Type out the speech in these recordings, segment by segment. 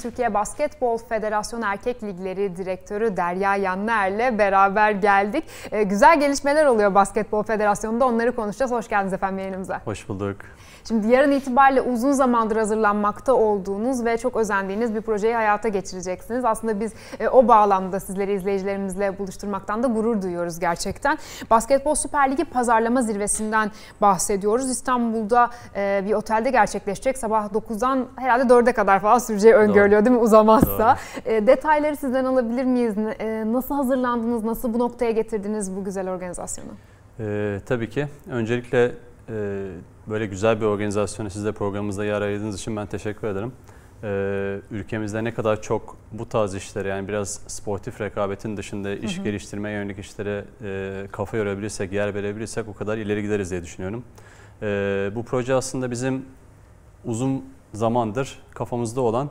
Türkiye Basketbol Federasyonu Erkek Ligleri Direktörü Derya Yanner'le beraber geldik. Ee, güzel gelişmeler oluyor Basketbol Federasyonu'nda onları konuşacağız. Hoş geldiniz efendim yayınımıza. Hoş bulduk. Şimdi yarın itibariyle uzun zamandır hazırlanmakta olduğunuz ve çok özendiğiniz bir projeyi hayata geçireceksiniz. Aslında biz e, o bağlamda sizleri izleyicilerimizle buluşturmaktan da gurur duyuyoruz gerçekten. Basketbol Süper Ligi pazarlama zirvesinden bahsediyoruz. İstanbul'da e, bir otelde gerçekleşecek. Sabah 9'dan herhalde 4'e kadar falan süreceği öngörülüyor söylüyor değil mi uzamazsa. E, detayları sizden alabilir miyiz? E, nasıl hazırlandınız? Nasıl bu noktaya getirdiniz bu güzel organizasyonu? E, tabii ki. Öncelikle e, böyle güzel bir organizasyonu siz de programımızda yer ayırdığınız için ben teşekkür ederim. E, ülkemizde ne kadar çok bu tarz işlere yani biraz sportif rekabetin dışında iş hı hı. geliştirmeye yönelik işlere e, kafa yorabilirsek, yer verebilirsek o kadar ileri gideriz diye düşünüyorum. E, bu proje aslında bizim uzun zamandır kafamızda olan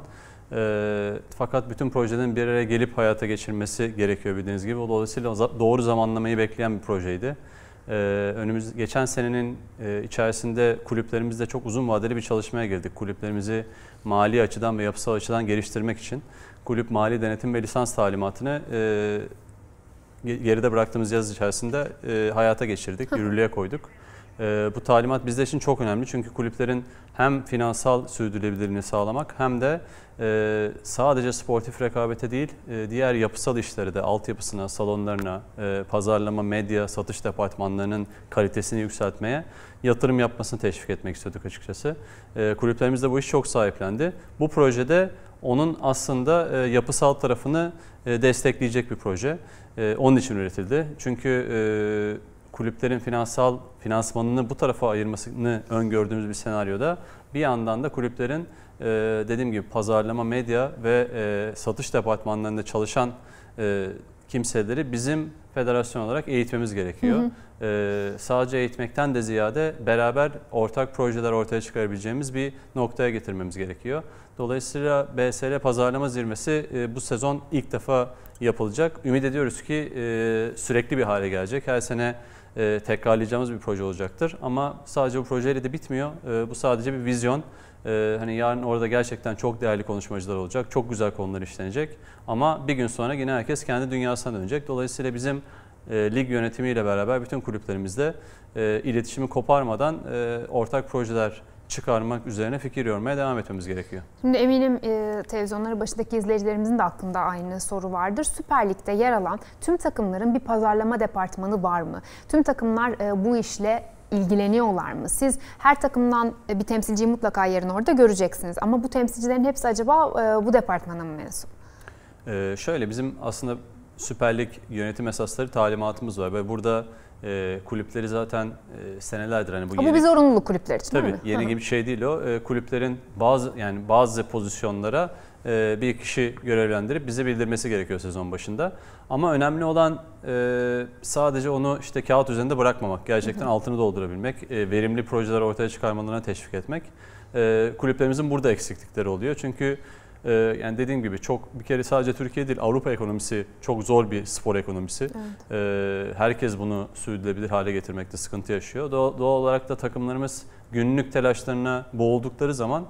e, fakat bütün projelerin bir araya gelip hayata geçirmesi gerekiyor bildiğiniz gibi. Dolayısıyla doğru zamanlamayı bekleyen bir projeydi. E, önümüz geçen senenin e, içerisinde kulüplerimizde çok uzun vadeli bir çalışmaya girdik. Kulüplerimizi mali açıdan ve yapısal açıdan geliştirmek için kulüp mali denetim ve lisans talimatını e, geride bıraktığımız yaz içerisinde e, hayata geçirdik, yürürlüğe koyduk. E, bu talimat bizler için çok önemli çünkü kulüplerin hem finansal sürdürülebilirliğini sağlamak hem de e, sadece sportif rekabete değil e, diğer yapısal işleri de altyapısına, salonlarına, e, pazarlama, medya, satış departmanlarının kalitesini yükseltmeye yatırım yapmasını teşvik etmek istedik açıkçası. E, kulüplerimiz de bu iş çok sahiplendi. Bu projede onun aslında e, yapısal tarafını e, destekleyecek bir proje. E, onun için üretildi. Çünkü e, kulüplerin finansal finansmanını bu tarafa ayırmasını öngördüğümüz bir senaryoda bir yandan da kulüplerin e, dediğim gibi pazarlama, medya ve e, satış departmanlarında çalışan e, kimseleri bizim federasyon olarak eğitmemiz gerekiyor. Hı hı. Ee, sadece eğitmekten de ziyade beraber ortak projeler ortaya çıkarabileceğimiz bir noktaya getirmemiz gerekiyor. Dolayısıyla BSL Pazarlama Zirvesi e, bu sezon ilk defa yapılacak. Ümit ediyoruz ki e, sürekli bir hale gelecek. Her sene e, tekrarlayacağımız bir proje olacaktır. Ama sadece bu projeyle de bitmiyor. E, bu sadece bir vizyon. E, hani yarın orada gerçekten çok değerli konuşmacılar olacak. Çok güzel konular işlenecek. Ama bir gün sonra yine herkes kendi dünyasına dönecek. Dolayısıyla bizim e, lig yönetimiyle beraber bütün kulüplerimizde e, iletişimi koparmadan e, ortak projeler çıkarmak üzerine fikir yormaya devam etmemiz gerekiyor. Şimdi eminim e, televizyonları başındaki izleyicilerimizin de aklında aynı soru vardır. Süper Lig'de yer alan tüm takımların bir pazarlama departmanı var mı? Tüm takımlar e, bu işle ilgileniyorlar mı? Siz her takımdan e, bir temsilciyi mutlaka yarın orada göreceksiniz. Ama bu temsilcilerin hepsi acaba e, bu departmana mı mensup? Ee, şöyle bizim aslında Süper Lig yönetim esasları talimatımız var ve burada e, kulüpleri zaten e, senelerdir hani bu Ama yeni, bir zorunluluk kulüpler için. Tabii değil mi? yeni gibi bir şey değil o. E, kulüplerin bazı yani bazı pozisyonlara e, bir kişi görevlendirip bize bildirmesi gerekiyor sezon başında. Ama önemli olan e, sadece onu işte kağıt üzerinde bırakmamak, gerçekten Hı-hı. altını doldurabilmek, e, verimli projeler ortaya çıkarmalarına teşvik etmek. E, kulüplerimizin burada eksiklikleri oluyor çünkü e, yani dediğim gibi çok bir kere sadece Türkiye değil Avrupa ekonomisi çok zor bir spor ekonomisi. Evet. E, herkes bunu sürdürülebilir hale getirmekte sıkıntı yaşıyor. Doğal, doğal olarak da takımlarımız günlük telaşlarına boğuldukları zaman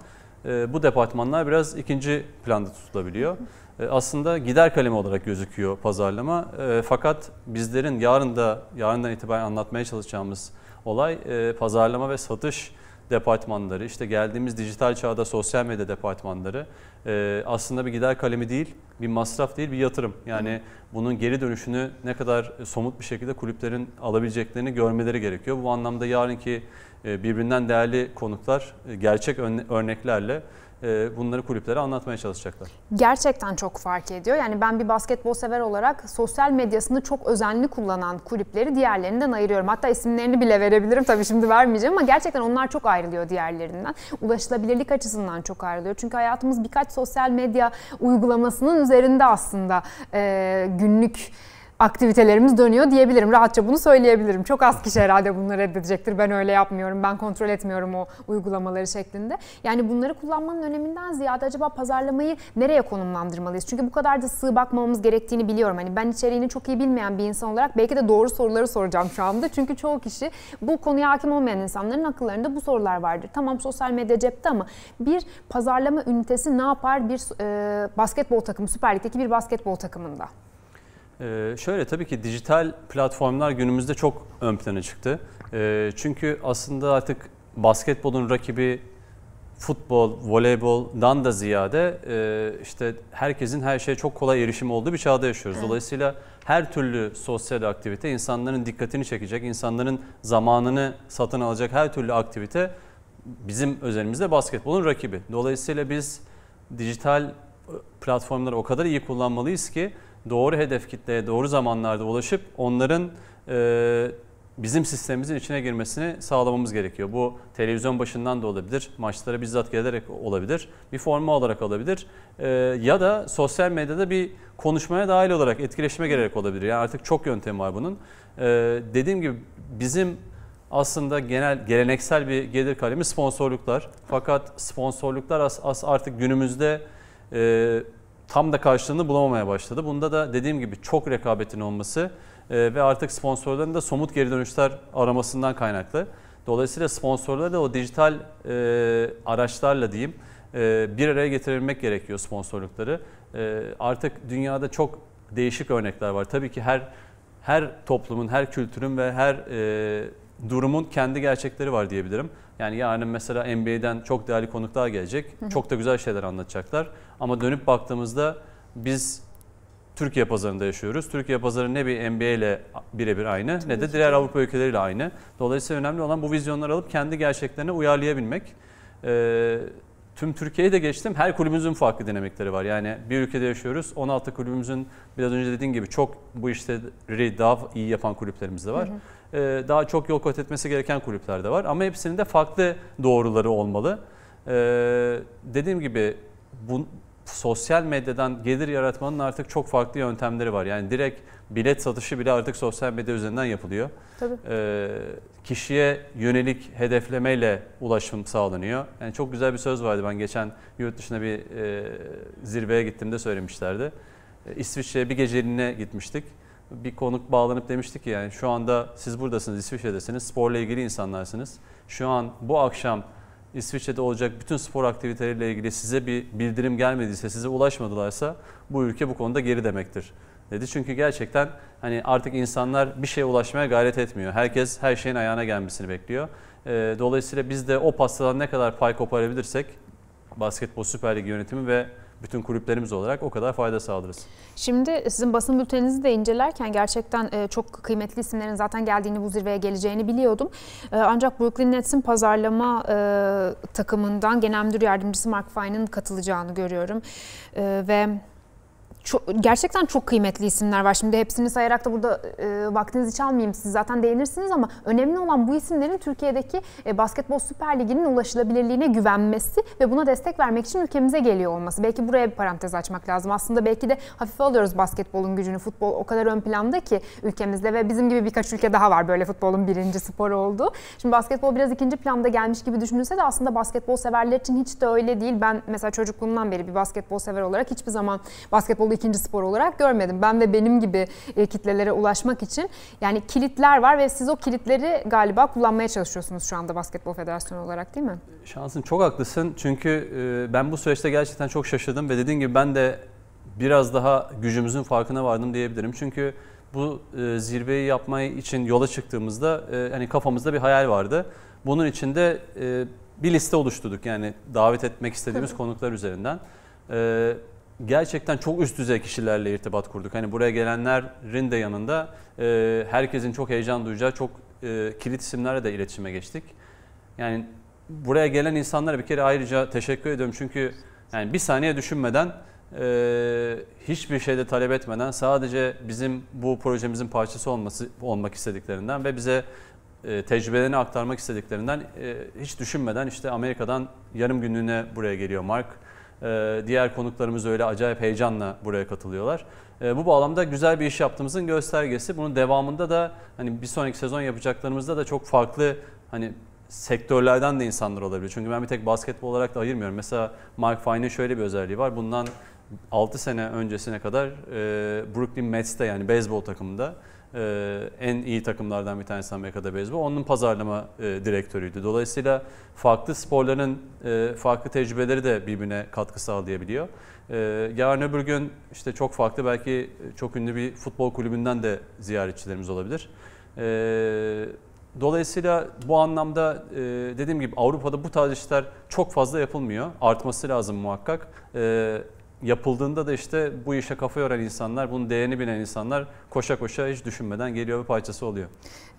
e, bu departmanlar biraz ikinci planda tutulabiliyor. E, aslında gider kalemi olarak gözüküyor pazarlama. E, fakat bizlerin yarın da yarından itibaren anlatmaya çalışacağımız olay e, pazarlama ve satış departmanları, işte geldiğimiz dijital çağda sosyal medya departmanları e, aslında bir gider kalemi değil, bir masraf değil, bir yatırım. Yani Hı. bunun geri dönüşünü ne kadar somut bir şekilde kulüplerin alabileceklerini görmeleri gerekiyor. Bu anlamda yarınki e, birbirinden değerli konuklar e, gerçek örneklerle e, bunları kulüplere anlatmaya çalışacaklar. Gerçekten çok fark ediyor. Yani ben bir basketbol sever olarak sosyal medyasını çok özenli kullanan kulüpleri diğerlerinden ayırıyorum. Hatta isimlerini bile verebilirim tabii şimdi vermeyeceğim ama gerçekten onlar çok ayrılıyor diğerlerinden. Ulaşılabilirlik açısından çok ayrılıyor. Çünkü hayatımız birkaç sosyal medya uygulamasının üzerinde aslında e, günlük aktivitelerimiz dönüyor diyebilirim. Rahatça bunu söyleyebilirim. Çok az kişi herhalde bunu reddedecektir. Ben öyle yapmıyorum, ben kontrol etmiyorum o uygulamaları şeklinde. Yani bunları kullanmanın öneminden ziyade acaba pazarlamayı nereye konumlandırmalıyız? Çünkü bu kadar da sığ bakmamamız gerektiğini biliyorum. Hani ben içeriğini çok iyi bilmeyen bir insan olarak belki de doğru soruları soracağım şu anda. Çünkü çoğu kişi bu konuya hakim olmayan insanların akıllarında bu sorular vardır. Tamam sosyal medya cepte ama bir pazarlama ünitesi ne yapar bir e, basketbol takımı, Süper Lig'deki bir basketbol takımında? Ee, şöyle tabii ki dijital platformlar günümüzde çok ön plana çıktı. Ee, çünkü aslında artık basketbolun rakibi futbol, voleyboldan da ziyade e, işte herkesin her şeye çok kolay erişim olduğu bir çağda yaşıyoruz. Dolayısıyla her türlü sosyal aktivite insanların dikkatini çekecek, insanların zamanını satın alacak her türlü aktivite bizim özelimizde basketbolun rakibi. Dolayısıyla biz dijital e, platformları o kadar iyi kullanmalıyız ki doğru hedef kitleye doğru zamanlarda ulaşıp onların e, bizim sistemimizin içine girmesini sağlamamız gerekiyor. Bu televizyon başından da olabilir, maçlara bizzat gelerek olabilir, bir forma olarak olabilir e, ya da sosyal medyada bir konuşmaya dahil olarak etkileşime gelerek olabilir. Yani artık çok yöntem var bunun. E, dediğim gibi bizim aslında genel geleneksel bir gelir kalemi sponsorluklar. Fakat sponsorluklar as, as artık günümüzde e, tam da karşılığını bulamamaya başladı. Bunda da dediğim gibi çok rekabetin olması e, ve artık sponsorların da somut geri dönüşler aramasından kaynaklı. Dolayısıyla sponsorları da o dijital e, araçlarla diyeyim e, bir araya getirilmek gerekiyor sponsorlukları. E, artık dünyada çok değişik örnekler var. Tabii ki her her toplumun, her kültürün ve her e, durumun kendi gerçekleri var diyebilirim. Yani yarın mesela NBA'den çok değerli konuklar gelecek. Çok da güzel şeyler anlatacaklar. Ama dönüp baktığımızda biz Türkiye pazarında yaşıyoruz. Türkiye pazarı ne bir NBA ile birebir aynı Tabii ne de diğer Avrupa ülkeleriyle aynı. Dolayısıyla önemli olan bu vizyonları alıp kendi gerçeklerine uyarlayabilmek. Ee, tüm Türkiye'yi de geçtim. Her kulübümüzün farklı dinamikleri var. Yani bir ülkede yaşıyoruz. 16 kulübümüzün biraz önce dediğim gibi çok bu işleri daha iyi yapan kulüplerimiz de var. Hı hı. Ee, daha çok yol kat etmesi gereken kulüpler de var. Ama hepsinin de farklı doğruları olmalı. Ee, dediğim gibi bu, sosyal medyadan gelir yaratmanın artık çok farklı yöntemleri var. Yani direkt bilet satışı bile artık sosyal medya üzerinden yapılıyor. Tabii. Ee, kişiye yönelik hedeflemeyle ulaşım sağlanıyor. Yani çok güzel bir söz vardı ben geçen yurt dışına bir e, zirveye gittiğimde söylemişlerdi. E, İsviçre'ye bir geceliğine gitmiştik. Bir konuk bağlanıp demişti ki yani şu anda siz buradasınız İsviçre'desiniz sporla ilgili insanlarsınız. Şu an bu akşam İsviçre'de olacak bütün spor aktiviteleriyle ilgili size bir bildirim gelmediyse, size ulaşmadılarsa bu ülke bu konuda geri demektir dedi. Çünkü gerçekten hani artık insanlar bir şeye ulaşmaya gayret etmiyor. Herkes her şeyin ayağına gelmesini bekliyor. Ee, dolayısıyla biz de o pastadan ne kadar pay koparabilirsek Basketbol Süper Ligi yönetimi ve bütün kulüplerimiz olarak o kadar fayda sağlarız. Şimdi sizin basın bülteninizi de incelerken gerçekten e, çok kıymetli isimlerin zaten geldiğini bu zirveye geleceğini biliyordum. E, ancak Brooklyn Nets'in pazarlama e, takımından genel müdür yardımcısı Mark Fine'ın katılacağını görüyorum. Ve çok, gerçekten çok kıymetli isimler var. Şimdi hepsini sayarak da burada e, vaktinizi çalmayayım. Siz zaten değinirsiniz ama önemli olan bu isimlerin Türkiye'deki e, Basketbol Süper Ligi'nin ulaşılabilirliğine güvenmesi ve buna destek vermek için ülkemize geliyor olması. Belki buraya bir parantez açmak lazım. Aslında belki de hafife alıyoruz basketbolun gücünü. Futbol o kadar ön planda ki ülkemizde ve bizim gibi birkaç ülke daha var böyle futbolun birinci sporu olduğu. Şimdi basketbol biraz ikinci planda gelmiş gibi düşünülse de aslında basketbol severler için hiç de öyle değil. Ben mesela çocukluğumdan beri bir basketbol sever olarak hiçbir zaman basketbol yolu ikinci spor olarak görmedim. Ben ve benim gibi e, kitlelere ulaşmak için yani kilitler var ve siz o kilitleri galiba kullanmaya çalışıyorsunuz şu anda Basketbol Federasyonu olarak değil mi? Şansın çok haklısın çünkü e, ben bu süreçte gerçekten çok şaşırdım ve dediğin gibi ben de biraz daha gücümüzün farkına vardım diyebilirim. Çünkü bu e, zirveyi yapmayı için yola çıktığımızda e, hani kafamızda bir hayal vardı. Bunun için de bir liste oluşturduk yani davet etmek istediğimiz konuklar üzerinden gerçekten çok üst düzey kişilerle irtibat kurduk. Hani buraya gelenlerin de yanında e, herkesin çok heyecan duyacağı çok e, kilit isimlerle de iletişime geçtik. Yani buraya gelen insanlara bir kere ayrıca teşekkür ediyorum çünkü yani bir saniye düşünmeden e, hiçbir şeyde talep etmeden sadece bizim bu projemizin parçası olması olmak istediklerinden ve bize e, tecrübelerini aktarmak istediklerinden e, hiç düşünmeden işte Amerika'dan yarım günlüğüne buraya geliyor Mark ee, diğer konuklarımız öyle acayip heyecanla buraya katılıyorlar. Ee, bu bağlamda güzel bir iş yaptığımızın göstergesi. Bunun devamında da hani bir sonraki sezon yapacaklarımızda da çok farklı hani sektörlerden de insanlar olabilir. Çünkü ben bir tek basketbol olarak da ayırmıyorum. Mesela Mark Fine'in şöyle bir özelliği var. Bundan 6 sene öncesine kadar e, Brooklyn Mets'te yani beyzbol takımında e, en iyi takımlardan bir tanesi Amerika'da beyzbol. Onun pazarlama e, direktörüydü. Dolayısıyla farklı sporların e, farklı tecrübeleri de birbirine katkı sağlayabiliyor. E, yarın öbür gün işte çok farklı belki çok ünlü bir futbol kulübünden de ziyaretçilerimiz olabilir. E, dolayısıyla bu anlamda e, dediğim gibi Avrupa'da bu tarz işler çok fazla yapılmıyor. Artması lazım muhakkak. E, yapıldığında da işte bu işe kafa yoran insanlar, bunun değerini bilen insanlar koşa koşa hiç düşünmeden geliyor ve parçası oluyor.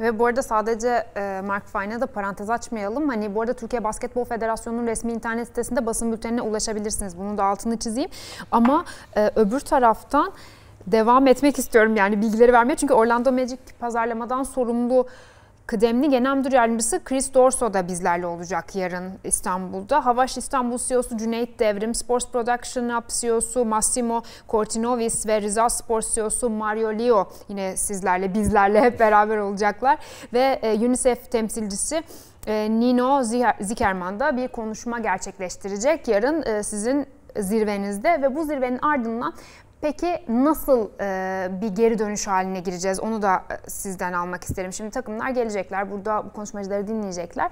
Ve bu arada sadece e, Mark Fine'a da parantez açmayalım. Hani bu arada Türkiye Basketbol Federasyonu'nun resmi internet sitesinde basın bültenine ulaşabilirsiniz. Bunun da altını çizeyim. Ama e, öbür taraftan devam etmek istiyorum yani bilgileri vermeye. Çünkü Orlando Magic pazarlamadan sorumlu Kıdemli Genel Müdür Yardımcısı Chris Dorso da bizlerle olacak yarın İstanbul'da. Havaş İstanbul CEO'su Cüneyt Devrim, Sports Production Up CEO'su Massimo Cortinovis ve Rıza Sports CEO'su Mario Leo yine sizlerle, bizlerle hep beraber olacaklar. Ve e, UNICEF temsilcisi e, Nino Zikerman da bir konuşma gerçekleştirecek yarın e, sizin zirvenizde ve bu zirvenin ardından Peki nasıl e, bir geri dönüş haline gireceğiz? Onu da e, sizden almak isterim. Şimdi takımlar gelecekler. Burada bu konuşmacıları dinleyecekler.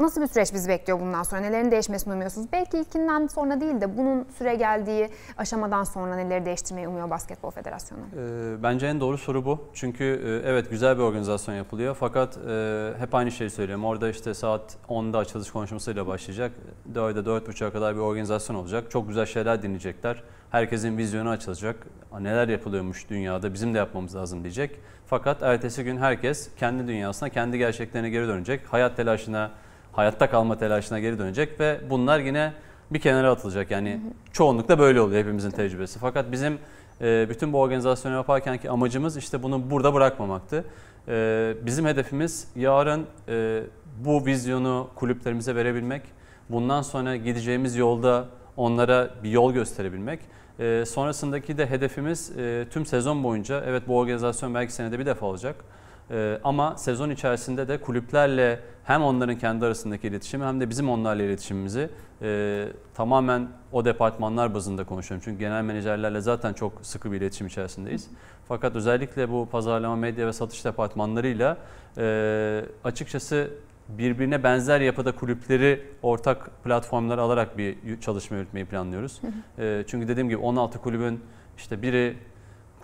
Nasıl bir süreç bizi bekliyor bundan sonra? Nelerin değişmesini umuyorsunuz? Belki ilkinden sonra değil de bunun süre geldiği aşamadan sonra neleri değiştirmeyi umuyor Basketbol Federasyonu? E, bence en doğru soru bu. Çünkü e, evet güzel bir organizasyon yapılıyor. Fakat e, hep aynı şeyi söylüyorum. Orada işte saat 10'da açılış konuşmasıyla başlayacak. 4'e 4.30'a kadar bir organizasyon olacak. Çok güzel şeyler dinleyecekler herkesin vizyonu açılacak. Neler yapılıyormuş dünyada bizim de yapmamız lazım diyecek. Fakat ertesi gün herkes kendi dünyasına, kendi gerçeklerine geri dönecek. Hayat telaşına, hayatta kalma telaşına geri dönecek ve bunlar yine bir kenara atılacak. Yani hı çoğunlukla böyle oluyor hepimizin tecrübesi. Fakat bizim e, bütün bu organizasyonu yaparken ki amacımız işte bunu burada bırakmamaktı. E, bizim hedefimiz yarın e, bu vizyonu kulüplerimize verebilmek, bundan sonra gideceğimiz yolda onlara bir yol gösterebilmek e, sonrasındaki de hedefimiz e, tüm sezon boyunca, evet bu organizasyon belki senede bir defa olacak. E, ama sezon içerisinde de kulüplerle hem onların kendi arasındaki iletişimi hem de bizim onlarla iletişimimizi e, tamamen o departmanlar bazında konuşuyorum. Çünkü genel menajerlerle zaten çok sıkı bir iletişim içerisindeyiz. Fakat özellikle bu pazarlama, medya ve satış departmanlarıyla e, açıkçası birbirine benzer yapıda kulüpleri ortak platformlar alarak bir çalışma yürütmeyi planlıyoruz. e, çünkü dediğim gibi 16 kulübün işte biri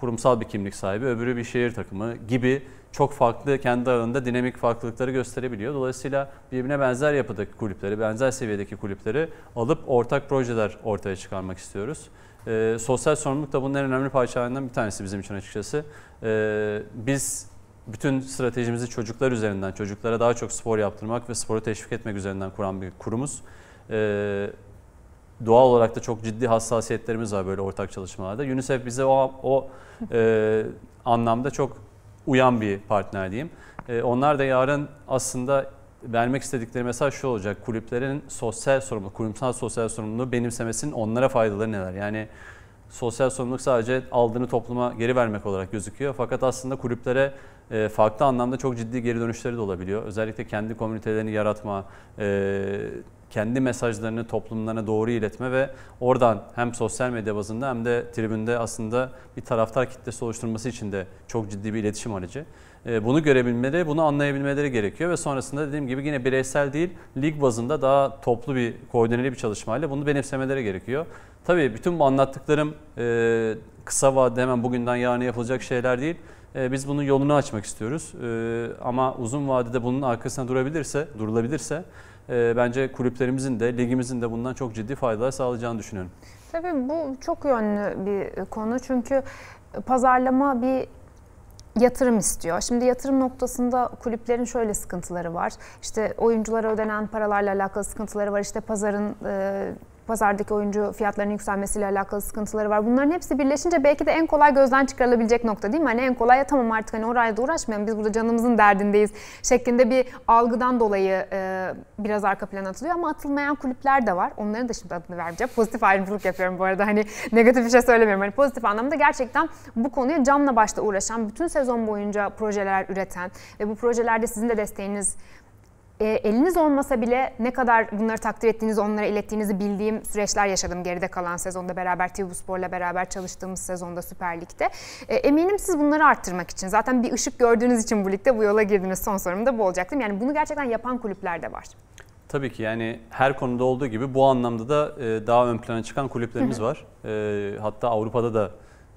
kurumsal bir kimlik sahibi, öbürü bir şehir takımı gibi çok farklı kendi alanında dinamik farklılıkları gösterebiliyor. Dolayısıyla birbirine benzer yapıdaki kulüpleri, benzer seviyedeki kulüpleri alıp ortak projeler ortaya çıkarmak istiyoruz. E, sosyal sorumluluk da bunun en önemli parçalarından bir tanesi bizim için açıkçası. E, biz bütün stratejimizi çocuklar üzerinden, çocuklara daha çok spor yaptırmak ve sporu teşvik etmek üzerinden kuran bir kurumuz. Ee, doğal olarak da çok ciddi hassasiyetlerimiz var böyle ortak çalışmalarda. UNICEF bize o, o e, anlamda çok uyan bir partner diyeyim. E, onlar da yarın aslında vermek istedikleri mesaj şu olacak. Kulüplerin sosyal sorumluluğu, kurumsal sosyal sorumluluğu benimsemesinin onlara faydaları neler? Yani sosyal sorumluluk sadece aldığını topluma geri vermek olarak gözüküyor. Fakat aslında kulüplere ee, farklı anlamda çok ciddi geri dönüşleri de olabiliyor. Özellikle kendi komünitelerini yaratma, e, kendi mesajlarını toplumlarına doğru iletme ve oradan hem sosyal medya bazında hem de tribünde aslında bir taraftar kitlesi oluşturması için de çok ciddi bir iletişim aracı. Ee, bunu görebilmeleri, bunu anlayabilmeleri gerekiyor ve sonrasında dediğim gibi yine bireysel değil, lig bazında daha toplu bir, koordineli bir çalışmayla bunu benimsemeleri gerekiyor. Tabii bütün bu anlattıklarım e, kısa vadede hemen bugünden yarına yapılacak şeyler değil. Ee, biz bunun yolunu açmak istiyoruz. Ee, ama uzun vadede bunun arkasına durabilirse, durulabilirse e, bence kulüplerimizin de ligimizin de bundan çok ciddi faydalar sağlayacağını düşünüyorum. Tabii bu çok yönlü bir konu çünkü pazarlama bir yatırım istiyor. Şimdi yatırım noktasında kulüplerin şöyle sıkıntıları var. İşte oyunculara ödenen paralarla alakalı sıkıntıları var. İşte pazarın e, pazardaki oyuncu fiyatlarının yükselmesiyle alakalı sıkıntıları var. Bunların hepsi birleşince belki de en kolay gözden çıkarılabilecek nokta değil mi? Hani en kolay ya tamam artık hani oraya da uğraşmayalım biz burada canımızın derdindeyiz şeklinde bir algıdan dolayı e, biraz arka plan atılıyor ama atılmayan kulüpler de var. Onların da şimdi adını vermeyeceğim. Pozitif ayrımcılık yapıyorum bu arada hani negatif bir şey söylemiyorum. Hani pozitif anlamda gerçekten bu konuya camla başta uğraşan, bütün sezon boyunca projeler üreten ve bu projelerde sizin de desteğiniz e, eliniz olmasa bile ne kadar bunları takdir ettiğiniz, onlara ilettiğinizi bildiğim süreçler yaşadım geride kalan sezonda beraber TV Spor'la beraber çalıştığımız sezonda Süper Lig'de. E, eminim siz bunları arttırmak için zaten bir ışık gördüğünüz için bu ligde bu yola girdiniz. Son sorum da bu olacaktım. Yani bunu gerçekten yapan kulüpler de var. Tabii ki yani her konuda olduğu gibi bu anlamda da e, daha ön plana çıkan kulüplerimiz var. E, hatta Avrupa'da da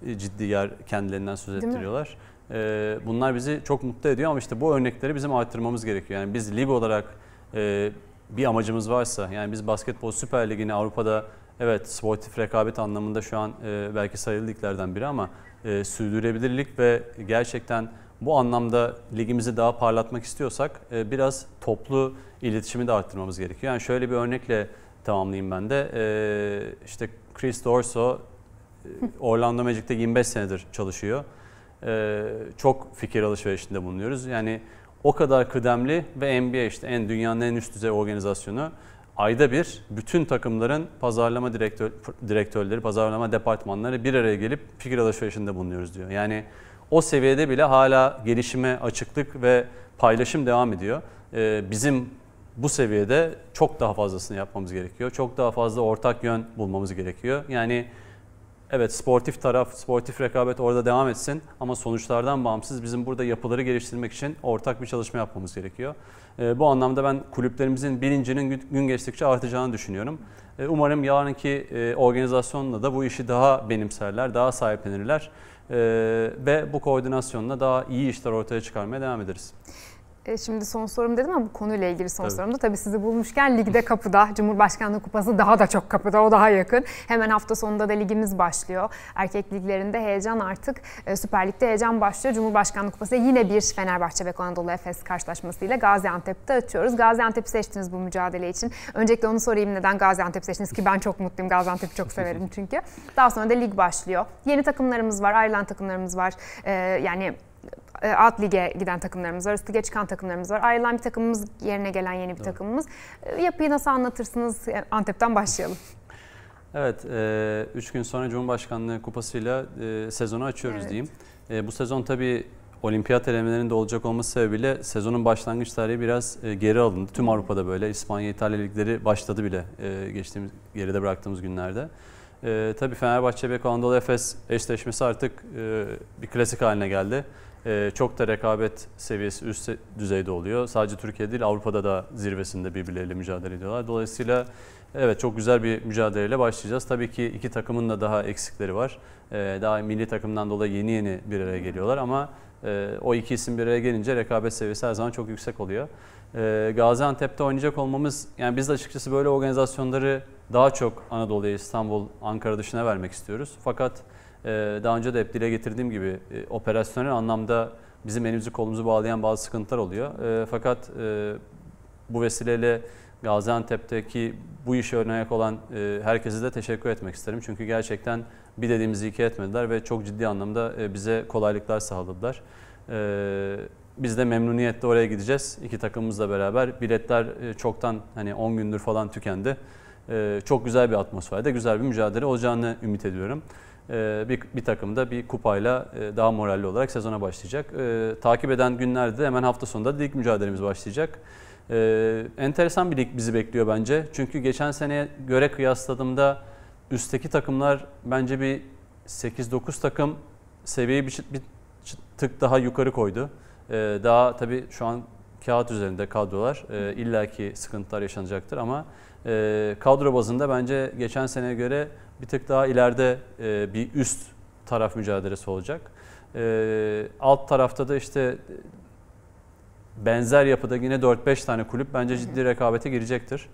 e, ciddi yer kendilerinden söz ettiriyorlar. E, bunlar bizi çok mutlu ediyor ama işte bu örnekleri bizim arttırmamız gerekiyor. Yani biz lig olarak e, bir amacımız varsa yani biz basketbol süper ligini Avrupa'da evet sportif rekabet anlamında şu an e, belki sayılı liglerden biri ama e, sürdürebilirlik ve gerçekten bu anlamda ligimizi daha parlatmak istiyorsak e, biraz toplu iletişimi de arttırmamız gerekiyor. Yani şöyle bir örnekle tamamlayayım ben de. E, işte Chris Dorso e, Orlando Magic'te 25 senedir çalışıyor e, çok fikir alışverişinde bulunuyoruz. Yani o kadar kıdemli ve NBA işte en dünyanın en üst düzey organizasyonu ayda bir bütün takımların pazarlama direktör, direktörleri, pazarlama departmanları bir araya gelip fikir alışverişinde bulunuyoruz diyor. Yani o seviyede bile hala gelişime açıklık ve paylaşım devam ediyor. Ee, bizim bu seviyede çok daha fazlasını yapmamız gerekiyor. Çok daha fazla ortak yön bulmamız gerekiyor. Yani Evet sportif taraf, sportif rekabet orada devam etsin ama sonuçlardan bağımsız bizim burada yapıları geliştirmek için ortak bir çalışma yapmamız gerekiyor. E, bu anlamda ben kulüplerimizin bilincinin gün, gün geçtikçe artacağını düşünüyorum. E, umarım yarınki e, organizasyonla da bu işi daha benimserler, daha sahiplenirler e, ve bu koordinasyonla daha iyi işler ortaya çıkarmaya devam ederiz e, şimdi son sorum dedim ama bu konuyla ilgili son tabii. sorumda tabii sizi bulmuşken ligde kapıda Cumhurbaşkanlığı Kupası daha da çok kapıda o daha yakın. Hemen hafta sonunda da ligimiz başlıyor. Erkek liglerinde heyecan artık e, Süper Lig'de heyecan başlıyor. Cumhurbaşkanlığı Kupası yine bir Fenerbahçe ve Anadolu Efes karşılaşmasıyla Gaziantep'te açıyoruz. Gaziantep'i seçtiniz bu mücadele için. Öncelikle onu sorayım neden Gaziantep seçtiniz ki ben çok mutluyum. Gaziantep'i çok severim çünkü. Daha sonra da lig başlıyor. Yeni takımlarımız var, ayrılan takımlarımız var. E, yani e, alt lige giden takımlarımız var, üst lige çıkan takımlarımız var. Ayrılan bir takımımız yerine gelen yeni bir Doğru. takımımız. E, yapıyı nasıl anlatırsınız? E, Antep'ten başlayalım. Evet, 3 gün sonra Cumhurbaşkanlığı Kupası'yla sezonu açıyoruz evet. diyeyim. Bu sezon tabii olimpiyat elemelerinde olacak olması sebebiyle sezonun başlangıç tarihi biraz geri alındı. Tüm Avrupa'da böyle İspanya, İtalya ligleri başladı bile geçtiğimiz geride bıraktığımız günlerde. Tabii Fenerbahçe Beko Anadolu Efes eşleşmesi artık bir klasik haline geldi. Ee, çok da rekabet seviyesi üst düzeyde oluyor. Sadece Türkiye değil Avrupa'da da zirvesinde birbirleriyle mücadele ediyorlar. Dolayısıyla evet çok güzel bir mücadeleyle başlayacağız. Tabii ki iki takımın da daha eksikleri var. Ee, daha milli takımdan dolayı yeni yeni bir araya geliyorlar ama e, o iki isim bir araya gelince rekabet seviyesi her zaman çok yüksek oluyor. Ee, Gaziantep'te oynayacak olmamız, yani biz de açıkçası böyle organizasyonları daha çok Anadolu'ya, İstanbul, Ankara dışına vermek istiyoruz. Fakat ee, daha önce de hep dile getirdiğim gibi e, operasyonel anlamda bizim elimizi kolumuzu bağlayan bazı sıkıntılar oluyor. Ee, fakat e, bu vesileyle Gaziantep'teki bu işe örnek olan e, herkese de teşekkür etmek isterim. Çünkü gerçekten bir dediğimizi iki etmediler ve çok ciddi anlamda bize kolaylıklar sağladılar. Ee, biz de memnuniyetle oraya gideceğiz. iki takımımızla beraber biletler çoktan hani 10 gündür falan tükendi. Çok güzel bir atmosferde, güzel bir mücadele olacağını ümit ediyorum. Ee, bir, bir takım da bir kupayla e, daha moralli olarak sezona başlayacak. Ee, takip eden günlerde hemen hafta sonunda lig mücadelemiz başlayacak. Ee, enteresan bir lig bizi bekliyor bence. Çünkü geçen seneye göre kıyasladığımda üstteki takımlar bence bir 8-9 takım seviyeyi bir, bir tık daha yukarı koydu. Daha tabii şu an kağıt üzerinde kadrolar illaki sıkıntılar yaşanacaktır ama e, kadro bazında bence geçen seneye göre bir tık daha ileride e, bir üst taraf mücadelesi olacak. E, alt tarafta da işte benzer yapıda yine 4-5 tane kulüp bence ciddi rekabete girecektir.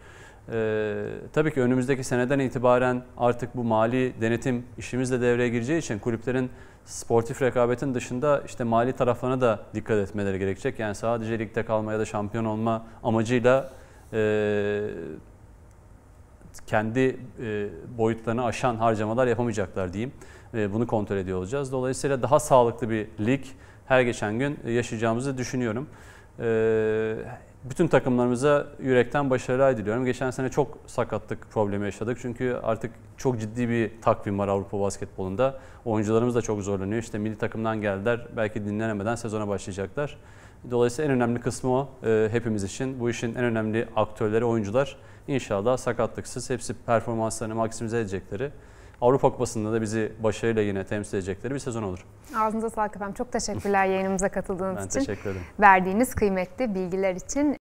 Ee, tabii ki önümüzdeki seneden itibaren artık bu mali denetim işimizle devreye gireceği için kulüplerin sportif rekabetin dışında işte mali taraflarına da dikkat etmeleri gerekecek. Yani sadece ligde kalma ya da şampiyon olma amacıyla e, kendi e, boyutlarını aşan harcamalar yapamayacaklar diyeyim. E, bunu kontrol ediyor olacağız. Dolayısıyla daha sağlıklı bir lig her geçen gün yaşayacağımızı düşünüyorum. E, bütün takımlarımıza yürekten başarılar diliyorum. Geçen sene çok sakatlık problemi yaşadık. Çünkü artık çok ciddi bir takvim var Avrupa basketbolunda. Oyuncularımız da çok zorlanıyor. İşte milli takımdan geldiler. Belki dinlenemeden sezona başlayacaklar. Dolayısıyla en önemli kısmı o. hepimiz için bu işin en önemli aktörleri oyuncular. İnşallah sakatlıksız hepsi performanslarını maksimize edecekleri Avrupa Kupası'nda da bizi başarıyla yine temsil edecekleri bir sezon olur. Ağzınıza sağlık efendim. Çok teşekkürler yayınımıza katıldığınız ben için. Ben teşekkür ederim. Verdiğiniz kıymetli bilgiler için.